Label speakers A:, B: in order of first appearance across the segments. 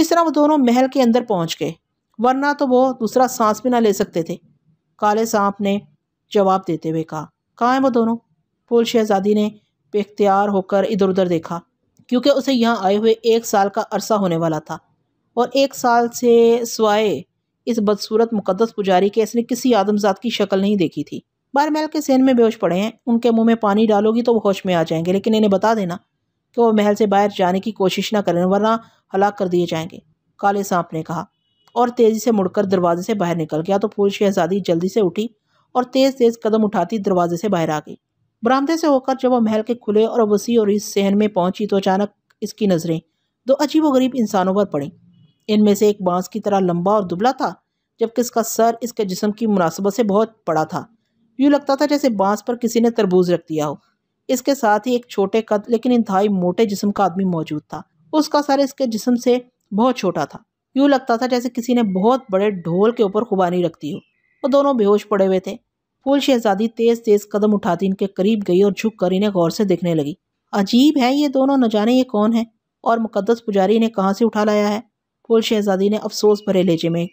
A: इस तरह वो दोनों महल के अंदर पहुंच गए वरना तो वो दूसरा सांस भी ना ले सकते थे काले सांप ने जवाब देते हुए कहा कहाँ हैं वो दोनों फूल शहजादी ने बेख्तियार होकर इधर उधर देखा क्योंकि उसे यहाँ आए हुए एक साल का अरसा होने वाला था और एक साल से स्वाए इस बदसूरत मुकदस पुजारी के इसने किसी आदमजात की शक्ल नहीं देखी थी बार महल के सेन में बेहोश पड़े हैं उनके मुंह में पानी डालोगी तो वो होश में आ जाएंगे लेकिन इन्हें बता देना तो महल से बाहर जाने की कोशिश ना करें वरना हलाक कर दिए जाएंगे काले सांप ने कहा और तेज़ी से मुड़कर दरवाजे से बाहर निकल गया तो फूल शहजादी जल्दी से उठी और तेज़ तेज़ कदम उठाती दरवाजे से बाहर आ गई बरामदे से होकर जब वह महल के खुले और वसी और इस सहन में पहुंची तो अचानक इसकी नज़रें दो अजीबोगरीब इंसानों पर पड़ी इनमें से एक बांस की तरह लंबा और दुबला था जबकि इसका सर इसके जिसम की मुनासबत से बहुत बड़ा था यूँ लगता था जैसे बांस पर किसी ने तरबूज रख दिया हो इसके साथ ही एक छोटे कद लेकिन इंतहाई मोटे जिसम का आदमी मौजूद था उसका सर इसके जिसम से बहुत छोटा था यूँ लगता था जैसे किसी ने बहुत बड़े ढोल के ऊपर खुबानी रखती हो वो दोनों बेहोश पड़े हुए थे फूल शहजादी तेज़ तेज़ कदम उठाती इनके करीब गई और झुक कर इन्हें गौर से देखने लगी अजीब है ये दोनों न जाने ये कौन है और मुकदस पुजारी ने कहाँ से उठा लाया है फूल शहजादी ने अफसोस भरे लेजे में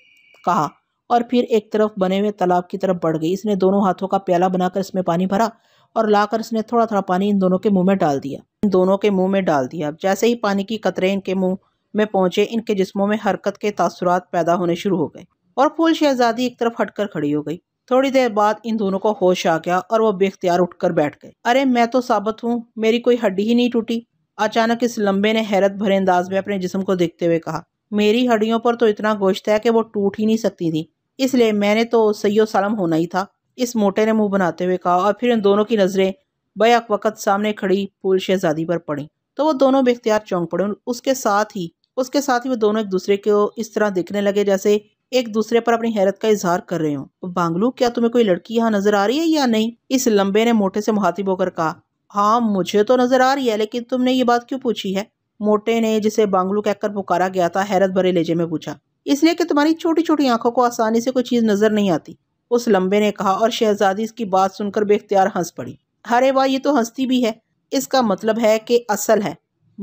A: कहा और फिर एक तरफ बने हुए तालाब की तरफ बढ़ गई इसने दोनों हाथों का प्याला बनाकर इसमें पानी भरा और लाकर इसने थोड़ा थोड़ा पानी इन दोनों के मुंह में डाल दिया इन दोनों के मुंह में डाल दिया जैसे ही पानी की कतरे इनके मुंह में पहुंचे इनके जिस्मों में हरकत के तासुरात पैदा होने शुरू हो गए और फूल शहजादी एक तरफ हटकर खड़ी हो गई थोड़ी देर बाद इन दोनों को होश आ गया और वो बेख्तियार उठकर बैठ गए अरे मैं तो साबित हूँ मेरी कोई हड्डी ही नहीं टूटी अचानक इस लंबे ने हैरत भरे अंदाज में अपने जिस्म को देखते हुए कहा मेरी हड्डियों पर तो इतना गोश्त है कि वो टूट ही नहीं सकती थी इसलिए मैंने तो सैयो सालम होना ही था इस मोटे ने मुंह बनाते हुए कहा और फिर इन दोनों की नज़रें बैक वक़्त सामने खड़ी फूल शहजादी पर पड़ी तो वो दोनों बेख्तियार चौंक पड़े उसके साथ ही उसके साथ ही वो दोनों एक दूसरे को इस तरह देखने लगे जैसे एक दूसरे पर अपनी हैरत का इजहार कर रहे हो तो बांगलू क्या तुम्हें कोई लड़की यहाँ नजर आ रही है या नहीं इस लंबे ने मोटे से मुहातिब होकर कहा हाँ मुझे तो नजर आ रही है लेकिन तुमने ये बात क्यों पूछी है मोटे ने जिसे बांगलू कहकर पुकारा गया था हैरत भरे लेजे में पूछा इसलिए कि तुम्हारी छोटी छोटी आंखों को आसानी से कोई चीज़ नजर नहीं आती उस लंबे ने कहा और शहजादी इसकी बात सुनकर बेख्तियार हंस पड़ी अरे वाह ये तो हंसती भी है इसका मतलब है कि असल है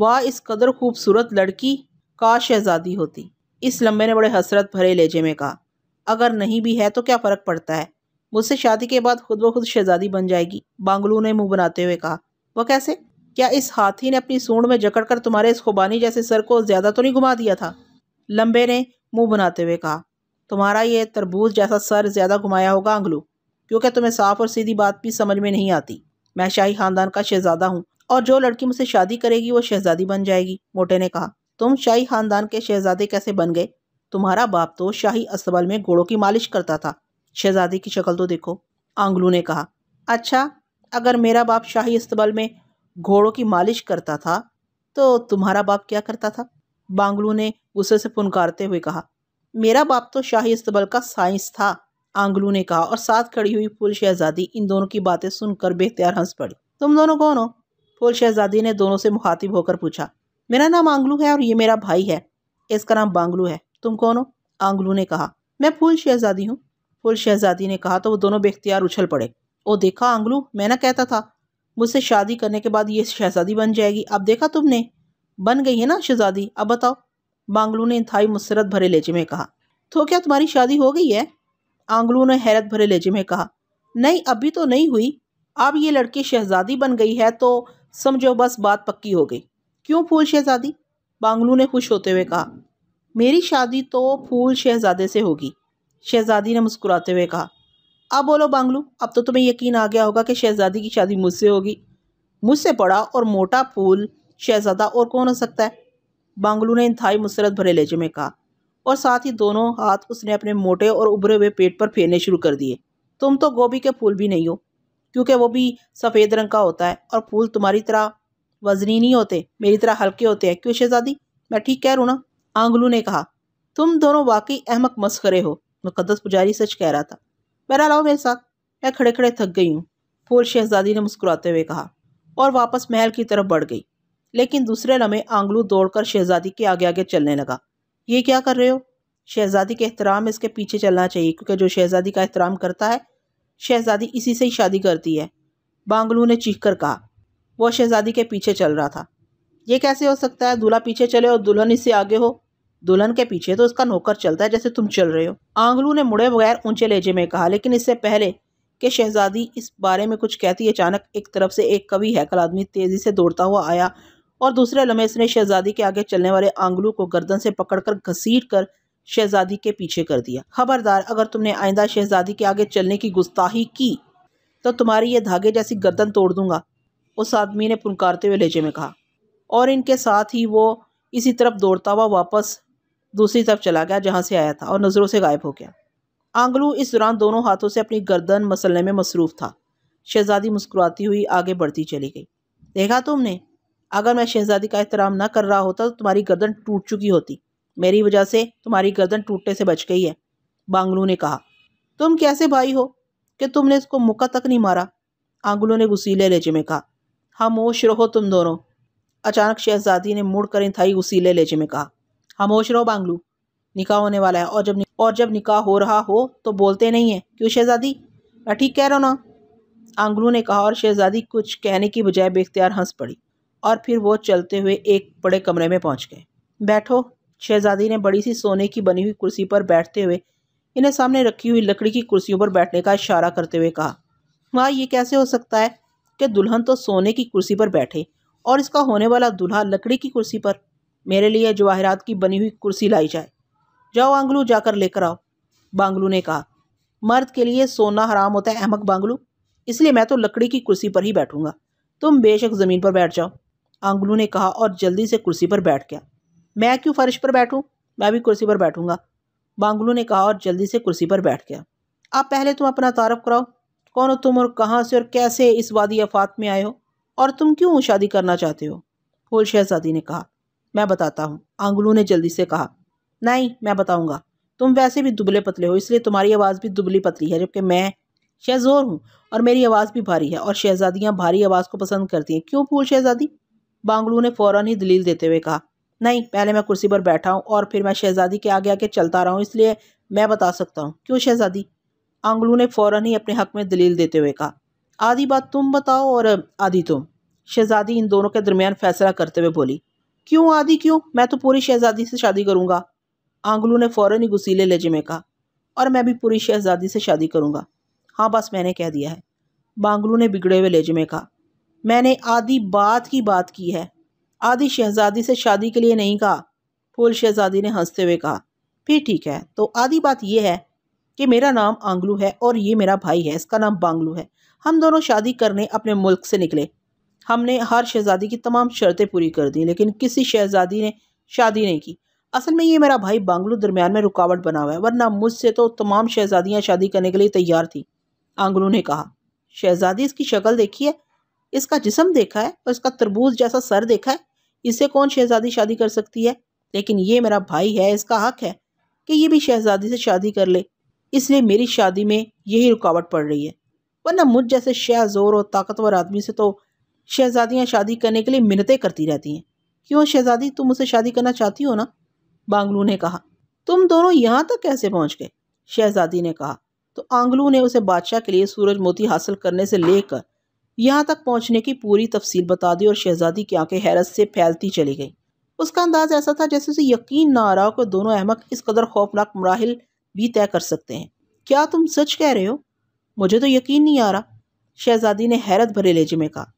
A: वाह इस कदर खूबसूरत लड़की का शहजादी होती इस लंबे ने बड़े हसरत भरे लेजे में कहा अगर नहीं भी है तो क्या फ़र्क पड़ता है मुझसे शादी के बाद खुद ब खुद शहजादी बन जाएगी बांगलू ने मुंह बनाते हुए कहा वह कैसे क्या इस हाथी ने अपनी सूंड में जकड़ कर तुम्हारे इस खुबानी जैसे सर को ज़्यादा तो नहीं घुमा दिया था लंबे ने मुंह बनाते हुए कहा तुम्हारा ये तरबूज जैसा सर ज़्यादा घुमाया होगा आंगलू क्योंकि तुम्हें साफ और सीधी बात भी समझ में नहीं आती मैं शाही ख़ानदान का शहज़ादा हूँ और जो लड़की मुझसे शादी करेगी वो शहज़ादी बन जाएगी मोटे ने कहा तुम शाही ख़ानदान के शहज़ादे कैसे बन गए तुम्हारा बाप तो शाही अस्तबल में घोड़ों की मालिश करता था शहज़ादी की शक्ल तो देखो आंगलू ने कहा अच्छा अगर मेरा बाप शाही अस्तबल में घोड़ों की मालिश करता था तो तुम्हारा बाप क्या करता था बांगलू ने गुस्से से पुनकारते हुए कहा मेरा बाप तो शाही इस्तबल का साइंस था आंगलू ने कहा और साथ खड़ी हुई फूल शहजादी इन दोनों की बातें सुनकर बेख्तियार हंस पड़ी तुम दोनों कौन हो फूल शहजादी ने दोनों से मुखातिब होकर पूछा मेरा नाम आंगलू है और ये मेरा भाई है इसका नाम बांगलू है तुम कौन हो आंगलू ने कहा मैं फूल शहजादी हूँ फूल शहजादी ने कहा तो वो दोनों बेख्तियार उछल पड़े ओ देखा आंगलू मैं ना कहता था मुझसे शादी करने के बाद ये शहजादी बन जाएगी अब देखा तुमने बन गई है ना शहजादी अब बताओ बांगलू ने इंतहाई मुसरत भरे लहजे में कहा तो क्या तुम्हारी शादी हो गई है आंगलू ने हैरत भरे लहजे में कहा नहीं अभी तो नहीं हुई अब ये लड़की शहजादी बन गई है तो समझो बस बात पक्की हो गई क्यों फूल शहजादी बांगलू ने खुश होते हुए कहा मेरी शादी तो फूल शहजादे से होगी शहजादी ने मुस्कुराते हुए कहा अब बोलो बांगलू अब तो तुम्हें यकीन आ गया होगा कि शहजादी की शादी मुझसे होगी मुझसे बड़ा और मोटा फूल शहजादा और कौन हो सकता है बांगलू ने इंतहाई मुसरत भरे लहजे में कहा और साथ ही दोनों हाथ उसने अपने मोटे और उभरे हुए पेट पर फेरने शुरू कर दिए तुम तो गोभी के फूल भी नहीं हो क्योंकि वो भी सफ़ेद रंग का होता है और फूल तुम्हारी तरह वजनी नहीं होते मेरी तरह हल्के होते हैं क्यों शहजादी मैं ठीक कह रू ना आंगलू ने कहा तुम दोनों वाकई अहमक मस्खरे हो मुकदस पुजारी सच कह रहा था बहरा लाओ मेरे साथ मैं खड़े खड़े थक गई हूँ फूल शहजादी ने मुस्कुराते हुए कहा और वापस महल की तरफ बढ़ गई लेकिन दूसरे लम्हे आंगलू दौड़कर शहजादी के आगे आगे चलने लगा ये क्या कर रहे हो शहजादी के एहतराम इसके पीछे चलना चाहिए क्योंकि जो शहजादी का एहतराम करता है शहजादी इसी से ही शादी करती है बांगलू ने चीख कर कहा वो शहजादी के पीछे चल रहा था ये कैसे हो सकता है दूल्हा पीछे चले और दुल्हन इससे आगे हो दुल्हन के पीछे तो उसका नौकर चलता है जैसे तुम चल रहे हो आंगलू ने मुड़े बगैर ऊंचे लेजे में कहा लेकिन इससे पहले कि शहजादी इस बारे में कुछ कहती अचानक एक तरफ से एक कवि हैकल आदमी तेज़ी से दौड़ता हुआ आया और दूसरे लम्हे इसने शहजादी के आगे चलने वाले आंगलू को गर्दन से पकड़कर घसीट कर शहजादी के पीछे कर दिया खबरदार अगर तुमने आइंदा शहजादी के आगे चलने की गुस्ताही की तो तुम्हारी ये धागे जैसी गर्दन तोड़ दूंगा उस आदमी ने पुनकारते हुए लहजे में कहा और इनके साथ ही वो इसी तरफ दौड़ता हुआ वापस दूसरी तरफ चला गया जहाँ से आया था और नज़रों से गायब हो गया आंगलू इस दौरान दोनों हाथों से अपनी गर्दन मसलने में मसरूफ़ था शहजादी मुस्कुराती हुई आगे बढ़ती चली गई देखा तुमने अगर मैं शहजादी का एहतराम ना कर रहा होता तो तुम्हारी गर्दन टूट चुकी होती मेरी वजह से तुम्हारी गर्दन टूटने से बच गई है बांगलू ने कहा तुम कैसे भाई हो कि तुमने इसको मुक्का तक नहीं मारा आंगलू ने गुसीले लेजे में कहा खामोश रहो तुम दोनों अचानक शहजादी ने मुड़ कर इंथाई गुसीले लेजे में कहा खामोश रहो बांगलू निकाह होने वाला है और जब और जब निकाह हो रहा हो तो बोलते नहीं हैं क्यों शहजादी मैं ठीक कह रहा ना आंगलू ने कहा और शहजादी कुछ कहने की बजाय बेख्तियार हंस पड़ी और फिर वो चलते हुए एक बड़े कमरे में पहुंच गए बैठो शहजादी ने बड़ी सी सोने की बनी हुई कुर्सी पर बैठते हुए इन्हें सामने रखी हुई लकड़ी की कुर्सियों पर बैठने का इशारा करते हुए कहा वहाँ ये कैसे हो सकता है कि दुल्हन तो सोने की कुर्सी पर बैठे और इसका होने वाला दुल्हा लकड़ी की कुर्सी पर मेरे लिए जवाहरात की बनी हुई कुर्सी लाई जाए जाओ आंगलू जाकर लेकर आओ बांगलू ने कहा मर्द के लिए सोना हराम होता है अहमक बांगलू इसलिए मैं तो लकड़ी की कुर्सी पर ही बैठूंगा तुम बेशक ज़मीन पर बैठ जाओ आंगलू ने कहा और जल्दी से कुर्सी पर बैठ गया मैं क्यों फर्श पर बैठूं मैं भी कुर्सी पर बैठूंगा बांगलू ने कहा और जल्दी से कुर्सी पर बैठ गया आप पहले तुम अपना तारफ़ कराओ कौन हो तुम और कहाँ से और कैसे इस वादी अफात में आए हो और तुम क्यों शादी करना चाहते हो फूल शहजादी ने कहा मैं बताता हूँ आंगलू ने जल्दी से कहा नहीं मैं बताऊँगा तुम वैसे भी दुबले पतले हो इसलिए तुम्हारी आवाज़ भी दुबली पतली है जबकि मैं शहजोर हूँ और मेरी आवाज़ भी भारी है और शहजादियाँ भारी आवाज़ को पसंद करती हैं क्यों फूल शहजादी बांगलू ने फ़ौरन ही दलील देते हुए कहा नहीं पहले मैं कुर्सी पर बैठा हूँ और फिर मैं शहज़ादी के आगे आके चलता रहा हूँ इसलिए मैं बता सकता हूँ क्यों शहज़ादी आंगलू ने फ़ौरन ही अपने हक में दलील देते हुए कहा आधी बात तुम बताओ और आधी तुम शहज़ादी इन दोनों के दरमियान फ़ैसला करते हुए बोली क्यों आदि क्यों मैं तो पूरी शहज़ादी से शादी करूँगा आंगलू ने फ़ौर ही गुसीले लेजे में कहा और मैं भी पूरी शहज़ादी से शादी करूँगा हाँ बस मैंने कह दिया है बांगलू ने बिगड़े हुए लेजे में कहा मैंने आधी बात की बात की है आधी शहज़ादी से शादी के लिए नहीं कहा फूल शहज़ादी ने हंसते हुए कहा फिर ठीक है तो आधी बात यह है कि मेरा नाम आंगलू है और ये मेरा भाई है इसका नाम बांगलू है हम दोनों शादी करने अपने मुल्क से निकले हमने हर शहज़ादी की तमाम शर्तें पूरी कर दी लेकिन किसी शहज़ादी ने शादी नहीं की असल में ये मेरा भाई बांगलू दरमियान में रुकावट बना हुआ है वरना मुझसे तो तमाम शहज़ादियाँ शादी करने के लिए तैयार थी आंगलू ने कहा शहज़ादी इसकी शक्ल देखी है इसका जिसम देखा है और इसका तरबूज जैसा सर देखा है इससे कौन शहजादी शादी कर सकती है लेकिन ये मेरा भाई है इसका हक है कि ये भी शहजादी से शादी कर ले इसलिए मेरी शादी में यही रुकावट पड़ रही है वरना मुझ जैसे शहजोर और ताकतवर आदमी से तो शहजादियाँ शादी करने के लिए मिन्नतें करती रहती हैं क्यों शहजादी तुम उसे शादी करना चाहती हो ना बांगलू ने कहा तुम दोनों यहाँ तक कैसे पहुँच गए शहजादी ने कहा तो आंगलू ने उसे बादशाह के लिए सूरज मोती हासिल करने से लेकर यहाँ तक पहुँचने की पूरी तफसील बता दी और शहजादी की आंखें हैरत से फैलती चली गई उसका अंदाज ऐसा था जैसे उसे यकीन ना आ रहा हो कि दोनों अहमक इस कदर खौफनाक मराहल भी तय कर सकते हैं क्या तुम सच कह रहे हो मुझे तो यकीन नहीं आ रहा शहजादी ने हैरत भरे लेजे में कहा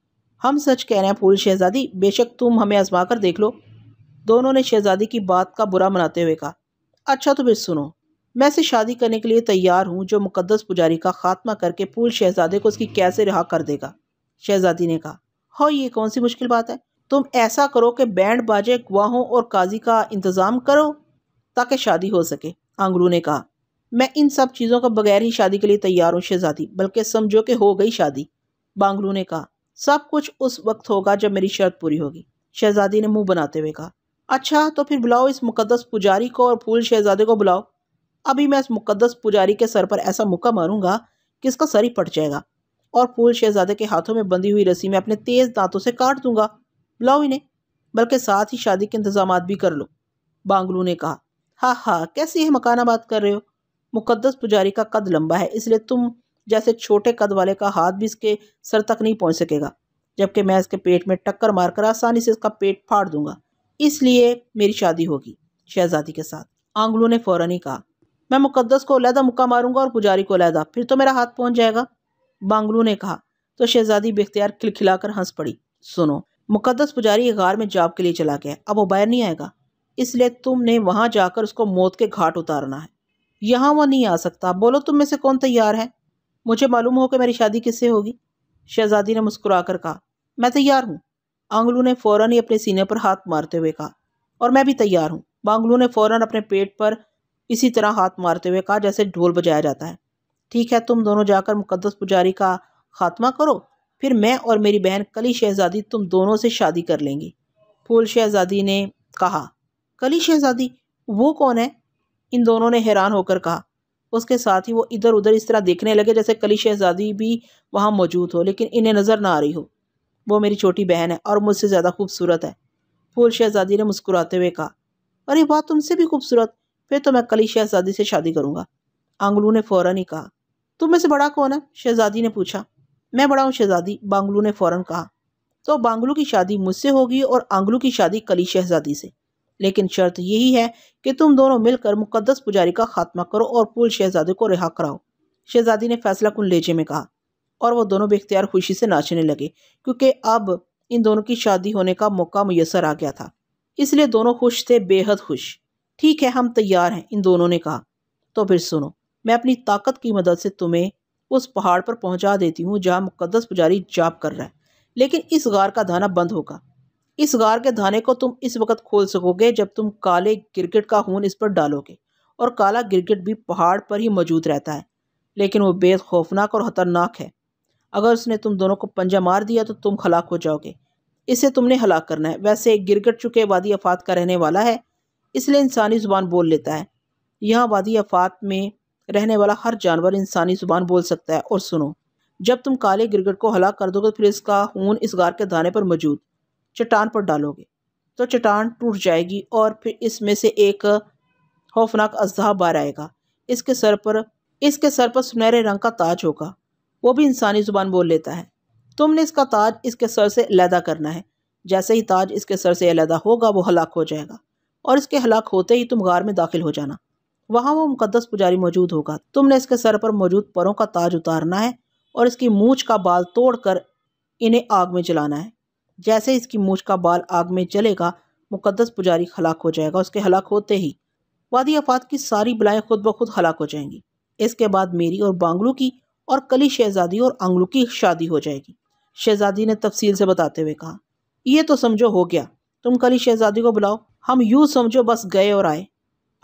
A: हम सच कह रहे हैं फूल शहजादी बेशक तुम हमें आजमा कर देख लो दोनों ने शहजादी की बात का बुरा मनाते हुए कहा अच्छा तो फिर सुनो मैं से शादी करने के लिए तैयार हूँ जो मुकदस पुजारी का खात्मा करके फूल शहजादे को उसकी कैसे रिहा कर देगा शहजादी ने कहा हो हाँ, ये कौन सी मुश्किल बात है तुम ऐसा करो कि बैंड बाजे गवाहों और काजी का इंतज़ाम करो ताकि शादी हो सके आंगलू ने कहा मैं इन सब चीज़ों का बगैर ही शादी के लिए तैयार हूँ शहजादी बल्कि समझो कि हो गई शादी बांगलू ने कहा सब कुछ उस वक्त होगा जब मेरी शर्त पूरी होगी शहजादी ने मुंह बनाते हुए कहा अच्छा तो फिर बुलाओ इस मुकदस पुजारी को और फूल शहजादे को बुलाओ अभी मैं इस मुकदस पुजारी के सर पर ऐसा मुक्का मारूंगा कि इसका सर ही फट जाएगा और फूल शहजादे के हाथों में बंधी हुई रस्सी में अपने तेज़ दांतों से काट दूंगा बुलाओ इन्हें बल्कि साथ ही शादी के इंतजाम भी कर लो बांगलू ने कहा हाँ हाँ कैसे यह मकाना बात कर रहे हो मुक़दस पुजारी का कद लंबा है इसलिए तुम जैसे छोटे कद वाले का हाथ भी इसके सर तक नहीं पहुंच सकेगा जबकि मैं इसके पेट में टक्कर मारकर आसानी से इसका पेट फाड़ दूंगा इसलिए मेरी शादी होगी शहजादी के साथ आंगलू ने फ़ौरन ही कहा मैं मुकदस को अलहदा मुक्का मारूंगा और पुजारी को अलहदा फिर तो मेरा हाथ पहुंच जाएगा बांगलू ने कहा तो शहजादी बेख्तियार खिलखिलाकर हंस पड़ी सुनो मुकदस पुजारी गार में जाप के लिए चला गया अब वो बाहर नहीं आएगा इसलिए तुमने वहाँ जाकर उसको मौत के घाट उतारना है यहाँ वो नहीं आ सकता बोलो तुम में से कौन तैयार है मुझे मालूम हो कि मेरी शादी किससे होगी शहजादी ने मुस्कुरा कर कहा मैं तैयार हूँ आंगलू ने फ़ौरन ही अपने सीने पर हाथ मारते हुए कहा और मैं भी तैयार हूँ बांगलू ने फ़ौरन अपने पेट पर इसी तरह हाथ मारते हुए कहा जैसे ढोल बजाया जाता है ठीक है तुम दोनों जाकर मुकदस पुजारी का खात्मा करो फिर मैं और मेरी बहन कली शहज़ादी तुम दोनों से शादी कर लेंगी फूल शहज़ादी ने कहा कली शहज़ादी वो कौन है इन दोनों ने हैरान होकर कहा उसके साथ ही वो इधर उधर इस तरह देखने लगे जैसे कली शहज़ादी भी वहाँ मौजूद हो लेकिन इन्हें नज़र ना आ रही हो वो मेरी छोटी बहन है और मुझसे ज़्यादा खूबसूरत है फूल शहज़ादी ने मुस्कुराते हुए कहा अरे वाह तुमसे भी खूबसूरत फिर तो मैं कली शहज़ादी से शादी करूँगा आंगलू ने फ़ौरन ही कहा तुम में से बड़ा कौन है शहजादी ने पूछा मैं बड़ा हूँ शहजादी बांगलू ने फ़ौरन कहा तो बांगलू की शादी मुझसे होगी और आंगलू की शादी कली शहजादी से लेकिन शर्त यही है कि तुम दोनों मिलकर मुकदस पुजारी का खात्मा करो और पुल शहजादे को रिहा कराओ शहजादी ने फैसला कुल लेजे में कहा और वह दोनों बेख्तियार खुशी से नाचने लगे क्योंकि अब इन दोनों की शादी होने का मौका मैसर आ गया था इसलिए दोनों खुश थे बेहद खुश ठीक है हम तैयार हैं इन दोनों ने कहा तो फिर सुनो मैं अपनी ताकत की मदद से तुम्हें उस पहाड़ पर पहुंचा देती हूँ जहाँ मुकदस पुजारी जाप कर रहा है लेकिन इस गार का धाना बंद होगा इस गार के धाने को तुम इस वक्त खोल सकोगे जब तुम काले गिरगिट का खून इस पर डालोगे और काला गिरगिट भी पहाड़ पर ही मौजूद रहता है लेकिन वो बेहद खौफनाक और ख़तरनाक है अगर उसने तुम दोनों को पंजा मार दिया तो तुम हलाक हो जाओगे इसे तुमने हलाक करना है वैसे गिरगट चुके वादी अफात का रहने वाला है इसलिए इंसानी ज़ुबान बोल लेता है यहाँ वादी अफात में रहने वाला हर जानवर इंसानी ज़ुबान बोल सकता है और सुनो जब तुम काले गिरगट को हलाक कर दोगे तो फिर इसका खून इस गार के दाने पर मौजूद चट्टान पर डालोगे तो चट्टान टूट जाएगी और फिर इसमें से एक खौफनाक अजहा बार आएगा इसके सर पर इसके सर पर सुनहरे रंग का ताज होगा वो भी इंसानी ज़ुबान बोल लेता है तुमने इसका ताज इसके सर से अलहदा करना है जैसे ही ताज इसके सर से अलहदा होगा वो हलाक हो जाएगा और इसके हलाक होते ही तुम गार में दाखिल हो जाना वहाँ वो मुकदस पुजारी मौजूद होगा तुमने इसके सर पर मौजूद परों का ताज उतारना है और इसकी मूछ का बाल तोड़कर इन्हें आग में जलाना है जैसे इसकी मूछ का बाल आग में जलेगा मुकदस पुजारी हलाक हो जाएगा उसके हलाक होते ही वादी आफात की सारी बलाएँ खुद ब खुद हलाक हो जाएंगी इसके बाद मेरी और बांगलू की और कली शहजादी और आंगलू की शादी हो जाएगी शहजादी ने तफसील से बताते हुए कहा यह तो समझो हो गया तुम कली शहजादी को बुलाओ हम यूँ समझो बस गए और आए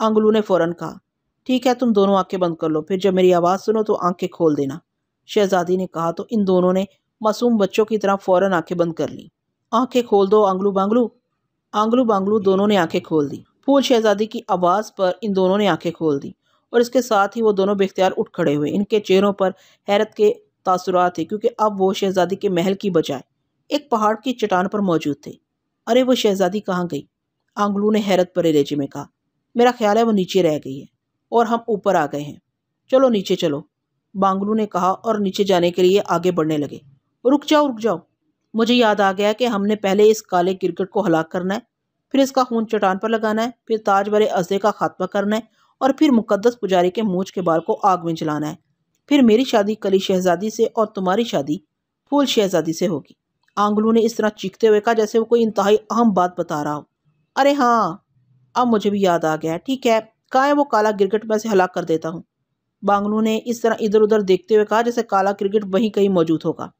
A: आंगलू ने फ़ौरन कहा ठीक है तुम दोनों आंखें बंद कर लो फिर जब मेरी आवाज़ सुनो तो आंखें खोल देना शहजादी ने कहा तो इन दोनों ने मासूम बच्चों की तरह फ़ौरन आंखें बंद कर ली आंखें खोल दो आंगलू बांगलू आंगलू बांगलू दोनों ने आंखें खोल दी फूल शहजादी की आवाज़ पर इन दोनों ने आंखें खोल दी और इसके साथ ही वो दोनों बेख्तियार उठ खड़े हुए इनके चेहरों पर हैरत के तासुरात थे क्योंकि अब वो शहजादी के महल की बजाय एक पहाड़ की चट्टान पर मौजूद थे अरे वो शहजादी कहाँ गई आंगलू ने हैरत पर लेजे में कहा मेरा ख्याल है वो नीचे रह गई है और हम ऊपर आ गए हैं चलो नीचे चलो बांगलू ने कहा और नीचे जाने के लिए आगे बढ़ने लगे रुक जाओ रुक जाओ मुझे याद आ गया कि हमने पहले इस काले क्रिकेट को हलाक करना है फिर इसका खून चटान पर लगाना है फिर ताज वाले अज़े का खात्मा करना है और फिर मुकद्दस पुजारी के मूछ के बाल को आग में जलाना है फिर मेरी शादी कली शहजादी से और तुम्हारी शादी फूल शहजादी से होगी आंगलू ने इस तरह चीखते हुए कहा जैसे वो कोई इंतहाई अहम बात बता रहा हो अरे हाँ अब मुझे भी याद आ गया है ठीक है कहाँ वो काला क्रिकेट में से हलाक कर देता हूँ बांगलू ने इस तरह इधर उधर देखते हुए कहा जैसे काला क्रिकेट वहीं कहीं मौजूद होगा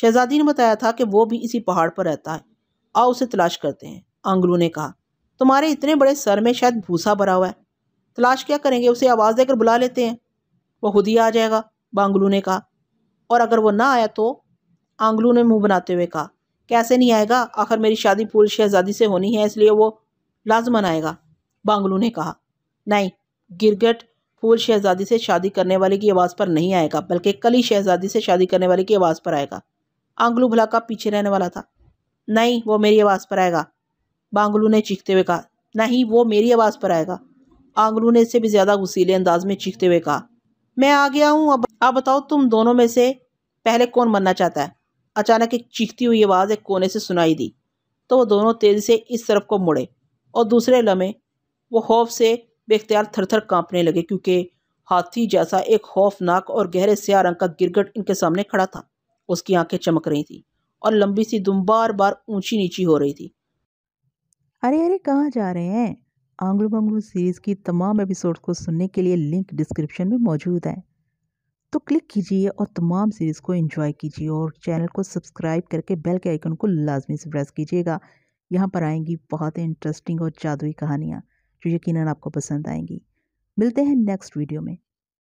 A: शहजादी ने बताया था कि वो भी इसी पहाड़ पर रहता है आओ उसे तलाश करते हैं आंगलू ने कहा तुम्हारे इतने बड़े सर में शायद भूसा भरा हुआ है तलाश क्या करेंगे उसे आवाज़ देकर बुला लेते हैं वो खुद ही आ जाएगा बांगलू ने कहा और अगर वो ना आया तो आंगलू ने मुंह बनाते हुए कहा कैसे नहीं आएगा आखिर मेरी शादी पूरी शहजादी से होनी है इसलिए वो लाजमन आएगा बांगलू ने कहा नहीं गिरगट फूल शहजादी से शादी करने वाले की आवाज़ पर नहीं आएगा बल्कि कली शहजादी से शादी करने वाले की आवाज़ पर आएगा आंगलू भला का पीछे रहने वाला था नहीं वो मेरी आवाज़ पर आएगा बांगलू ने चीखते हुए कहा नहीं वो मेरी आवाज़ पर आएगा आंगलू ने इससे भी ज़्यादा गुसीले अंदाज में चीखते हुए कहा मैं आ गया हूँ अब आप बताओ तुम दोनों में से पहले कौन मरना चाहता है अचानक एक चीखती हुई आवाज़ एक कोने से सुनाई दी तो वो दोनों तेज़ी से इस तरफ को मुड़े और दूसरे लम्हे वो खौफ से बेख्तियार थर थर काँपने लगे क्योंकि हाथी जैसा एक खौफनाक और गहरे स्या रंग का गिरगट इनके सामने खड़ा था उसकी आंखें चमक रही थी और लंबी सी दुम बार बार ऊंची नीची हो रही थी अरे अरे कहाँ जा रहे हैं आंग्लू बंगलू सीरीज़ की तमाम एपिसोड को सुनने के लिए लिंक डिस्क्रिप्शन में मौजूद है तो क्लिक कीजिए और तमाम सीरीज़ को एंजॉय कीजिए और चैनल को सब्सक्राइब करके बेल के आइकन को लाजमी से प्रेस कीजिएगा यहाँ पर आएंगी बहुत ही इंटरेस्टिंग और जादुई कहानियाँ जो यकीनन आपको पसंद आएंगी मिलते हैं नेक्स्ट वीडियो में